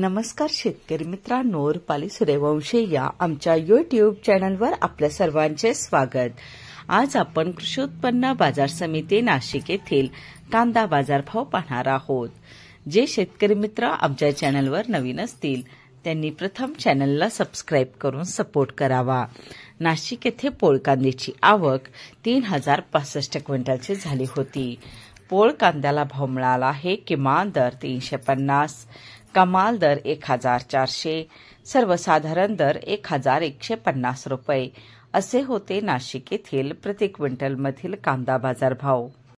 नमस्कार शेतकरी मित्रांनो रूपाली सूर्यवंशी या आमच्या युट्यूब चॅनलवर आपल्या सर्वांचे स्वागत आज आपण कृषी उत्पन्न बाजार समिती नाशिक येथील कांदा बाजारभाव पाहणार आहोत जे शेतकरी मित्र आमच्या चॅनलवर नवीन असतील त्यांनी प्रथम चॅनलला सबस्क्राईब करून सपोर्ट करावा नाशिक येथे पोळकांद्याची आवक तीन हजार पासष्ट क्विंटलची झाली होती पोळ कांद्याला भाव मिळाला आहे किमान दर तीनशे पन्नास कमाल दर एक हजार चारशे सर्वसाधारण दर एक हजार एकशे पन्नास रुपये असे होते नाशिक येथील प्रति क्विंटलमधील कांदा बाजारभाव